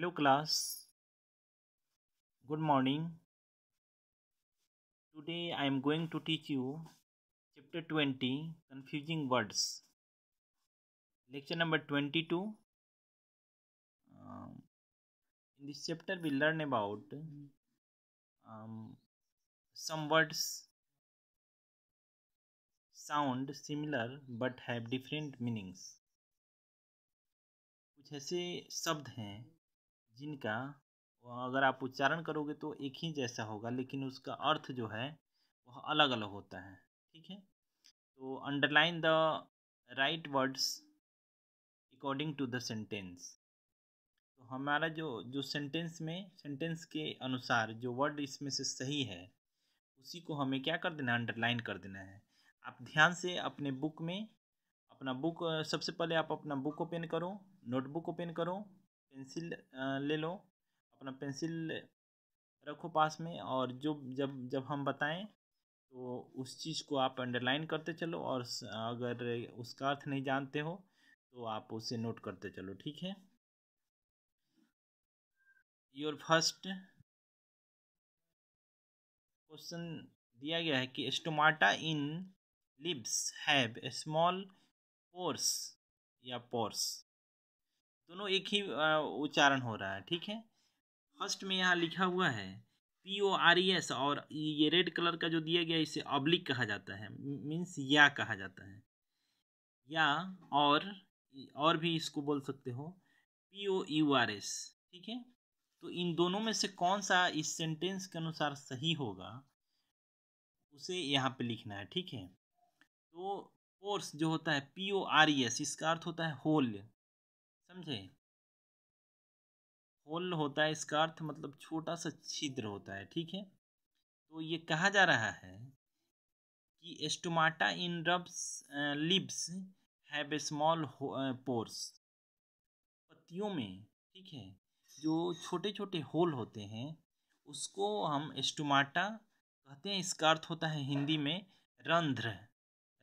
hello class good morning today I am going to teach you chapter twenty confusing words lecture number twenty two in this chapter we learn about some words sound similar but have different meanings कुछ ऐसे शब्द हैं जिनका अगर आप उच्चारण करोगे तो एक ही जैसा होगा लेकिन उसका अर्थ जो है वह अलग अलग होता है ठीक है तो underline the right words according to the sentence तो हमारा जो जो सेंटेंस में सेंटेंस के अनुसार जो वर्ड इसमें से सही है उसी को हमें क्या कर देना अंडरलाइन कर देना है आप ध्यान से अपने बुक में अपना बुक सबसे पहले आप अपना बुक ओपन करो नोटबुक ओपन करो पेंसिल ले लो अपना पेंसिल रखो पास में और जो जब जब हम बताएं तो उस चीज़ को आप अंडरलाइन करते चलो और अगर उसका अर्थ नहीं जानते हो तो आप उसे नोट करते चलो ठीक है योर फर्स्ट क्वेश्चन दिया गया है कि stomata in leaves have small pores या पोर्स दोनों एक ही उच्चारण हो रहा है ठीक है फर्स्ट में यहाँ लिखा हुआ है P O R E S और ये रेड कलर का जो दिया गया इसे अब्लिक कहा जाता है मीन्स या कहा जाता है या और और भी इसको बोल सकते हो P O U R S ठीक है तो इन दोनों में से कौन सा इस सेंटेंस के अनुसार सही होगा उसे यहाँ पे लिखना है ठीक है तो फोर्स जो होता है P O R E S इसका अर्थ होता है होल समझे होल होता है इसका अर्थ मतलब छोटा सा छिद्र होता है ठीक है तो ये कहा जा रहा है कि एस्टोमाटा इन रब्स leaves have a small pores पत्तियों में ठीक है जो छोटे छोटे होल होते हैं उसको हम एस्टोमाटा कहते हैं इसका अर्थ होता है हिंदी में रंध्र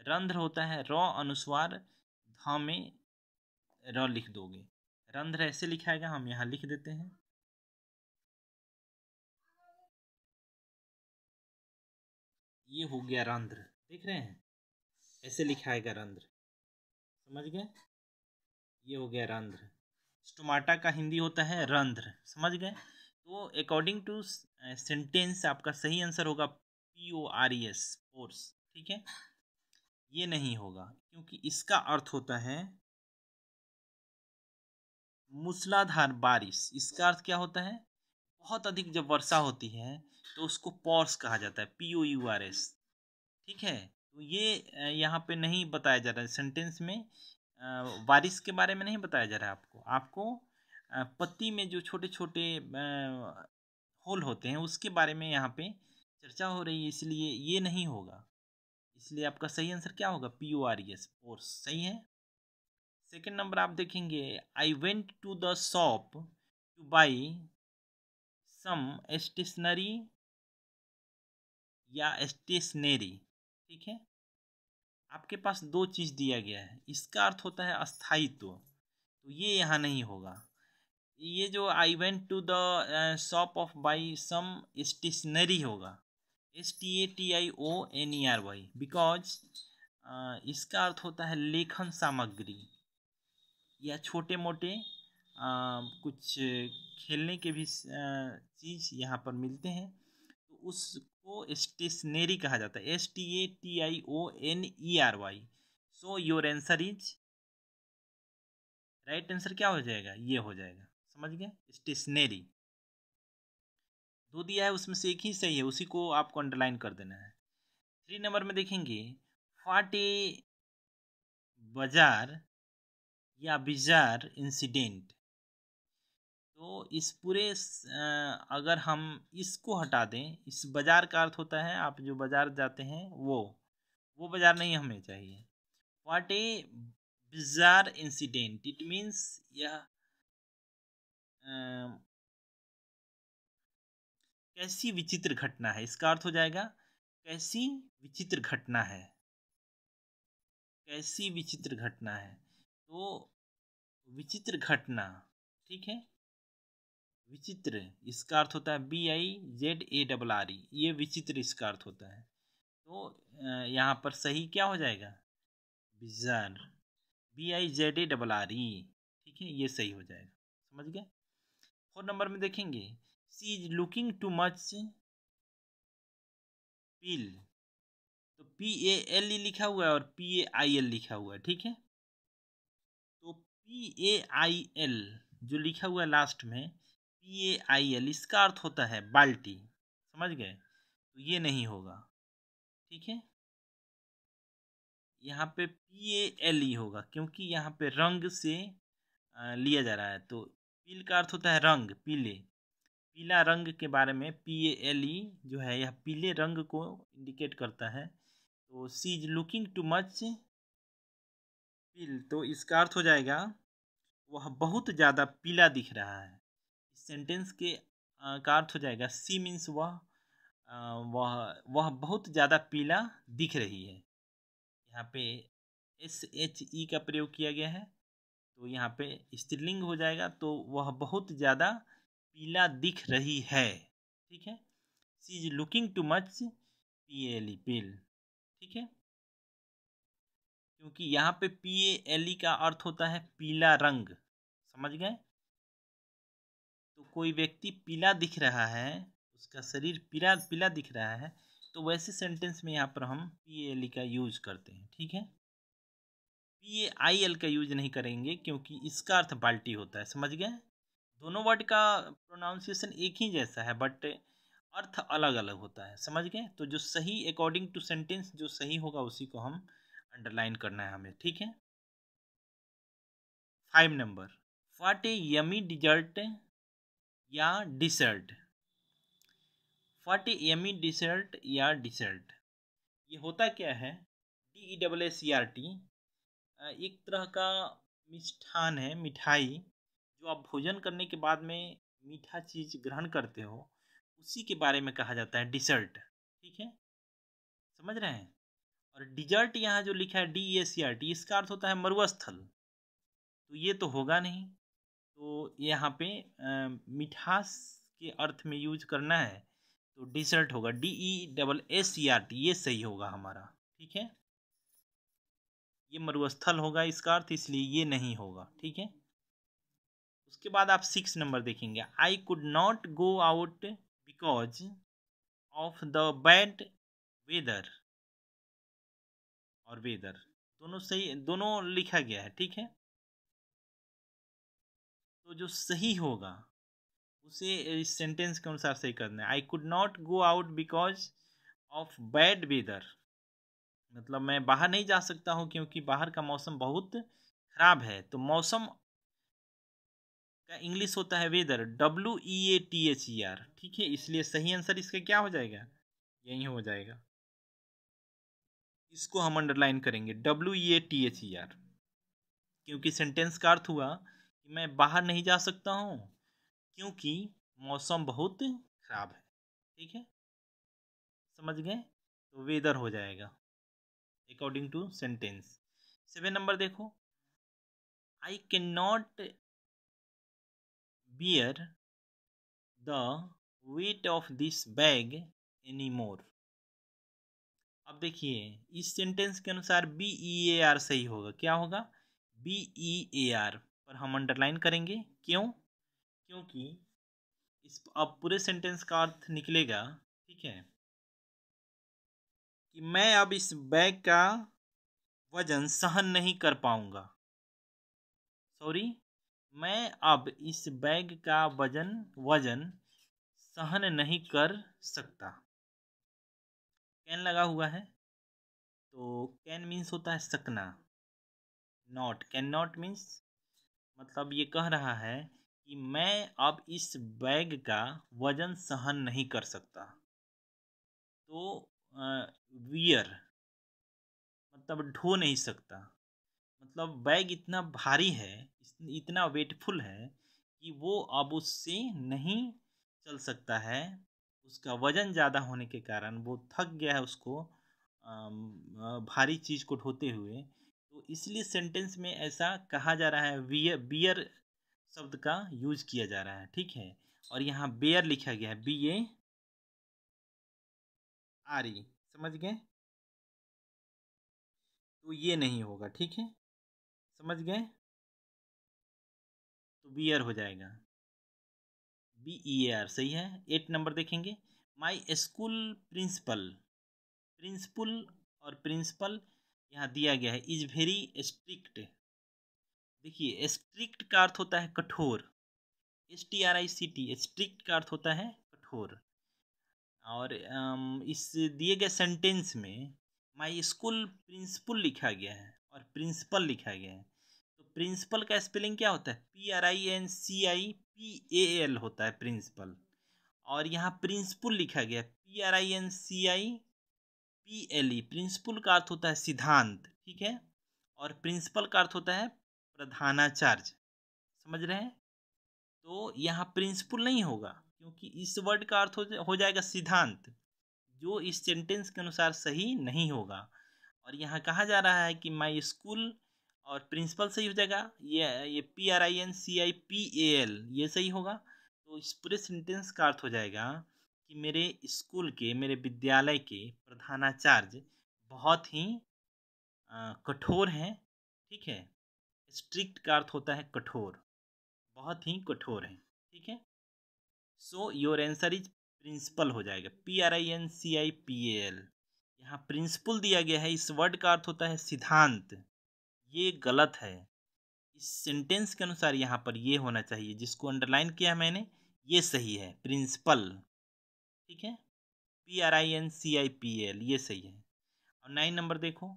रंध्र होता है रॉ अनुस्वार धामे में र लिख दोगे रंध्र ऐसे लिखाएगा हम यहाँ लिख देते हैं ये हो गया रंध्र देख रहे हैं ऐसे लिखाएगा रंध्र समझ गए ये हो गया रंध्र स्टोमाटा का हिंदी होता है रंध्र समझ गए तो अकॉर्डिंग टू सेंटेंस आपका सही आंसर होगा P O R E S pores ठीक है ये नहीं होगा क्योंकि इसका अर्थ होता है मूसलाधार बारिश इसका अर्थ क्या होता है बहुत अधिक जब वर्षा होती है तो उसको पॉर्स कहा जाता है P O U R S ठीक है तो ये यहाँ पे नहीं बताया जा रहा है सेंटेंस में बारिश के बारे में नहीं बताया जा रहा है आपको आपको पत्ती में जो छोटे छोटे होल होते हैं उसके बारे में यहाँ पे चर्चा हो रही है इसलिए ये नहीं होगा इसलिए आपका सही आंसर क्या होगा P O R S pores सही है सेकेंड नंबर आप देखेंगे I went to the shop to buy some stationery या स्टेशनरी ठीक है आपके पास दो चीज़ दिया गया है इसका अर्थ होता है अस्थायित्व तो, तो ये यहाँ नहीं होगा ये जो I went to the shop of buy some stationery होगा S T A T I O N E R Y because इसका अर्थ होता है लेखन सामग्री या छोटे मोटे कुछ खेलने के भी चीज़ यहाँ पर मिलते हैं तो उसको स्टेशनरी कहा जाता है S T A T I O N E R Y so your answer is right answer क्या हो जाएगा ये हो जाएगा समझ गए स्टेशनरी दो दिया है उसमें से एक ही सही है उसी को आपको अंडरलाइन कर देना है थ्री नंबर में देखेंगे फाटे बाजार या बिजार इंसिडेंट तो इस पूरे अगर हम इसको हटा दें इस बाज़ार का अर्थ होता है आप जो बाज़ार जाते हैं वो वो बाज़ार नहीं हमें चाहिए what a bizarre incident it means यह कैसी विचित्र घटना है इसका अर्थ हो जाएगा कैसी विचित्र घटना है कैसी विचित्र घटना है तो विचित्र घटना ठीक है विचित्र इसका अर्थ होता है B I Z A double R E ये विचित्र इसका अर्थ होता है तो यहाँ पर सही क्या हो जाएगा bizarre B I Z A double R E ठीक है ये सही हो जाएगा समझ गए फोर नंबर में देखेंगे she is looking too much pale तो पी ए एल ई लिखा हुआ है और पी ए आई एल लिखा हुआ है ठीक है पी ए आई एल जो लिखा हुआ है लास्ट में पी ए आई एल इसका अर्थ होता है बाल्टी समझ गए तो ये नहीं होगा ठीक है यहाँ पे पी ए एल ई होगा क्योंकि यहाँ पे रंग से लिया जा रहा है तो पील का अर्थ होता है रंग पीले पीला रंग के बारे में पी ए एल ई जो है यह पीले रंग को इंडिकेट करता है तो she is looking too much pale तो इसका अर्थ हो जाएगा वह बहुत ज़्यादा पीला दिख रहा है इस सेंटेंस के का अर्थ हो जाएगा सी मीन्स वह वह वह बहुत ज़्यादा पीला दिख रही है यहाँ पे एस एच ई का प्रयोग किया गया है तो यहाँ पे स्त्रीलिंग हो जाएगा तो वह बहुत ज़्यादा पीला दिख रही है ठीक है she is looking too much P L E pale ठीक है क्योंकि यहाँ पे पी ए एल ई का अर्थ होता है पीला रंग समझ गए तो कोई व्यक्ति पीला दिख रहा है उसका शरीर पीला पीला दिख रहा है तो वैसे सेंटेंस में यहाँ पर हम पी एल ई का यूज करते हैं ठीक है पी ए आई एल का यूज नहीं करेंगे क्योंकि इसका अर्थ बाल्टी होता है समझ गए दोनों वर्ड का प्रोनाउंसिएशन एक ही जैसा है बट अर्थ अलग अलग होता है समझ गए तो जो सही अकॉर्डिंग टू सेंटेंस जो सही होगा उसी को हम अंडरलाइन करना है हमें ठीक है five number what a yummy dessert या desert what a yummy dessert या डिसर्ट ये होता क्या है D E double S C R T एक तरह का मिष्ठान है मिठाई जो आप भोजन करने के बाद में मीठा चीज ग्रहण करते हो उसी के बारे में कहा जाता है डिसर्ट ठीक है समझ रहे हैं और डिजर्ट यहाँ जो लिखा है D A C R T इसका अर्थ होता है मरुस्थल तो ये तो होगा नहीं तो यहाँ पे मिठास के अर्थ में यूज करना है तो डिजर्ट होगा D E double A C R T ये सही होगा हमारा ठीक है ये मरुस्थल होगा इसका अर्थ इसलिए ये नहीं होगा ठीक है उसके बाद आप सिक्स नंबर देखेंगे I could not go out because of the bad weather और वेदर दोनों सही दोनों लिखा गया है ठीक है तो जो सही होगा उसे इस सेंटेंस के अनुसार सही करना है I could not go out because of bad weather मतलब मैं बाहर नहीं जा सकता हूँ क्योंकि बाहर का मौसम बहुत ख़राब है तो मौसम का इंग्लिश होता है weather W E A T H E R ठीक है इसलिए सही आंसर इसका क्या हो जाएगा यही हो जाएगा इसको हम अंडरलाइन करेंगे W A T H E R क्योंकि सेंटेंस का अर्थ हुआ कि मैं बाहर नहीं जा सकता हूँ क्योंकि मौसम बहुत ख़राब है ठीक है समझ गए तो वेदर हो जाएगा according to sentence seven number देखो I can not bear the weight of this bag any more अब देखिए इस सेंटेंस के अनुसार बी ई ए आर सही होगा क्या होगा बी ई ए आर पर हम अंडरलाइन करेंगे क्यों क्योंकि इस अब पूरे सेंटेंस का अर्थ निकलेगा ठीक है कि मैं अब इस बैग का वजन सहन नहीं कर पाऊंगा सॉरी मैं अब इस बैग का वजन वजन सहन नहीं कर सकता कैन लगा हुआ है तो कैन मीन्स होता है सकना नॉट कैन नॉट मीन्स मतलब ये कह रहा है कि मैं अब इस बैग का वज़न सहन नहीं कर सकता तो वियर मतलब ढो नहीं सकता मतलब बैग इतना भारी है इतना वेटफुल है कि वो अब उससे नहीं चल सकता है उसका वज़न ज़्यादा होने के कारण वो थक गया है उसको भारी चीज़ को ढोते हुए तो इसलिए सेंटेंस में ऐसा कहा जा रहा है वियर बियर शब्द का यूज किया जा रहा है ठीक है और यहाँ बेयर लिखा गया है बी ए आर ई समझ गए तो ये नहीं होगा ठीक है समझ गए तो बियर हो जाएगा बी ई ए आर सही है एट नंबर देखेंगे माई स्कूल प्रिंसिपल प्रिंसिपल और प्रिंसिपल यहाँ दिया गया है इज वेरी स्ट्रिक्ट देखिए स्ट्रिक्ट का अर्थ होता है कठोर S T R I C T strict का अर्थ होता है कठोर और इस दिए गए सेंटेंस में माई स्कूल प्रिंसिपल लिखा गया है और प्रिंसिपल लिखा गया है तो प्रिंसिपल का स्पेलिंग क्या होता है P R I N C I P A L होता है प्रिंसिपल और यहाँ प्रिंसिपल लिखा गया P R I N C I P L E principle का अर्थ होता है सिद्धांत ठीक है और प्रिंसिपल का अर्थ होता है प्रधानाचार्य समझ रहे हैं तो यहाँ प्रिंसिपल नहीं होगा क्योंकि इस वर्ड का अर्थ हो जाएगा सिद्धांत जो इस सेंटेंस के अनुसार सही नहीं होगा और यहाँ कहा जा रहा है कि माई स्कूल और प्रिंसिपल सही हो जाएगा ये ये P R I N C I P A L ये सही होगा तो इस पूरे सेंटेंस का अर्थ हो जाएगा कि मेरे स्कूल के मेरे विद्यालय के प्रधानाचार्य बहुत ही कठोर हैं ठीक है स्ट्रिक्ट का अर्थ होता है कठोर बहुत ही कठोर हैं ठीक है so your answer is principal हो जाएगा P R I N C I P A L यहाँ प्रिंसिपल दिया गया है इस वर्ड का अर्थ होता है सिद्धांत ये गलत है इस सेंटेंस के अनुसार यहाँ पर ये होना चाहिए जिसको अंडरलाइन किया मैंने ये सही है प्रिंसिपल ठीक है P R I N C I P L ये सही है और नाइन नंबर देखो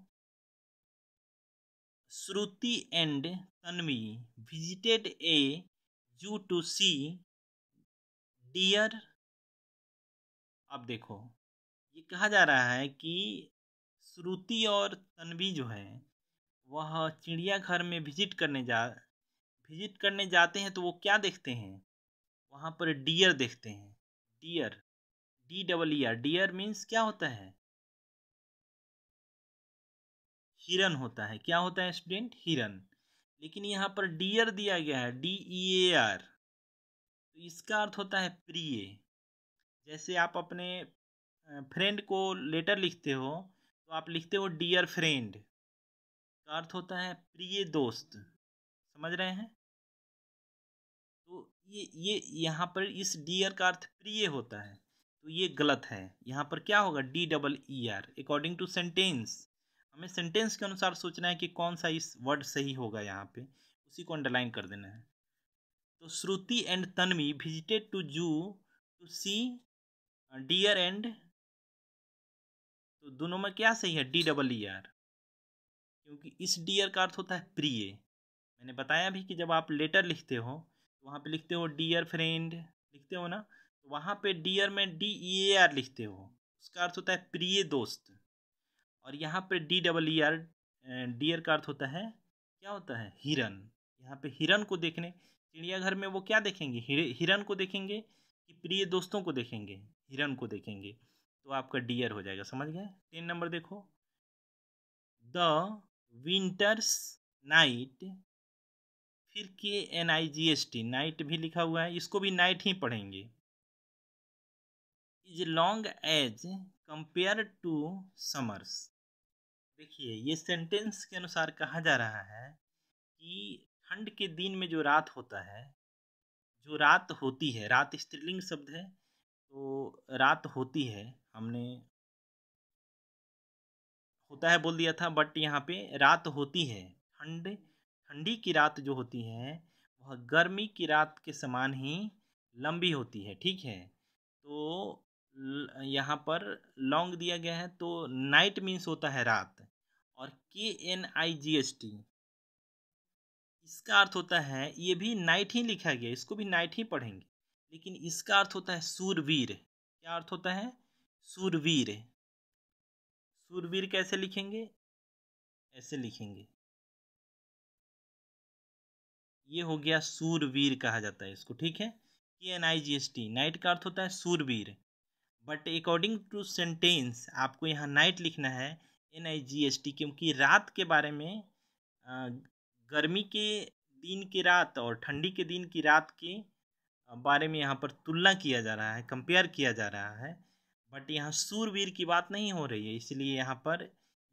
Shruti and Tanvi visited a zoo to see dear अब देखो ये कहा जा रहा है कि श्रुति और तन्वी जो है वह चिड़ियाघर में विजिट करने जा विजिट करने जाते हैं तो वो क्या देखते हैं वहाँ पर डियर देखते हैं dear D double E R dear means क्या होता है हिरन होता है क्या होता है स्टूडेंट हिरन लेकिन यहाँ पर डियर दिया गया है डी ई ए आर तो इसका अर्थ होता है प्रिय जैसे आप अपने फ्रेंड को लेटर लिखते हो तो आप लिखते हो डियर फ्रेंड का अर्थ होता है प्रिय दोस्त समझ रहे हैं तो ये ये यहाँ पर इस डियर का अर्थ प्रिय होता है तो ये गलत है यहाँ पर क्या होगा D double E R according to sentence हमें सेंटेंस के अनुसार सोचना है कि कौन सा इस वर्ड सही होगा यहाँ पे उसी को अंडरलाइन कर देना है तो Shruti and Tanvi visited to zoo to see deer and तो दोनों में क्या सही है डी डबल ई आर क्योंकि इस डियर का अर्थ होता है प्रिय मैंने बताया भी कि जब आप लेटर लिखते हो तो वहाँ पे लिखते हो डियर फ्रेंड लिखते हो ना तो वहाँ पे डियर में डी ई ए आर लिखते हो उसका अर्थ होता है प्रिय दोस्त और यहाँ पे D double E R deer का अर्थ होता है क्या होता है हिरन यहाँ पे हिरन को देखने चिड़ियाघर में वो क्या देखेंगे हिरन को देखेंगे कि प्रिय दोस्तों को देखेंगे हिरन को देखेंगे तो आपका डियर हो जाएगा समझ गए टेन नंबर देखो द विंटर्स नाइट फिर K N I G S T knight भी लिखा हुआ है इसको भी नाइट ही पढ़ेंगे is long as compare to summers देखिए ये सेंटेंस के अनुसार कहा जा रहा है कि ठंड के दिन में जो रात होता है जो रात होती है रात स्त्रीलिंग शब्द है तो रात होती है हमने होता है बोल दिया था बट यहाँ पे रात होती है ठंड ठंडी की रात जो होती है वह गर्मी की रात के समान ही लंबी होती है ठीक है तो यहाँ पर लॉन्ग दिया गया है तो नाइट मीन्स होता है रात और K N I G S T इसका अर्थ होता है ये भी नाइट ही लिखा गया इसको भी नाइट ही पढ़ेंगे लेकिन इसका अर्थ होता है सूरवीर क्या अर्थ होता है सूरवीर सूरवीर कैसे लिखेंगे ऐसे लिखेंगे ये हो गया सूरवीर कहा जाता है इसको ठीक है K N I G S T knight का अर्थ होता है सूरवीर बट अकॉर्डिंग टू सेंटेंस आपको यहाँ नाइट लिखना है N I G S T क्योंकि रात के बारे में गर्मी के दिन की रात और ठंडी के दिन की रात के बारे में यहाँ पर तुलना किया जा रहा है कंपेयर किया जा रहा है बट यहाँ सूरवीर की बात नहीं हो रही है इसलिए यहाँ पर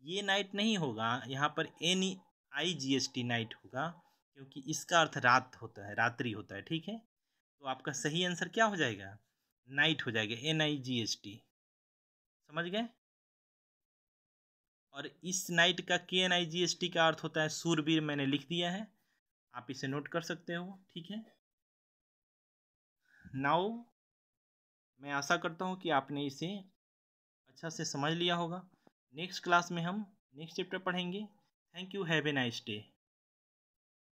ये नाइट नहीं होगा यहाँ पर N I G S T night होगा क्योंकि इसका अर्थ रात होता है रात्रि होता है ठीक है तो आपका सही आंसर क्या हो जाएगा नाइट हो जाएगा N I G S T समझ गए और इस नाइट का K N I G S T का अर्थ होता है सूरवीर मैंने लिख दिया है आप इसे नोट कर सकते हो ठीक है नाउ मैं आशा करता हूँ कि आपने इसे अच्छा से समझ लिया होगा नेक्स्ट क्लास में हम नेक्स्ट चैप्टर पढ़ेंगे thank you have a nice day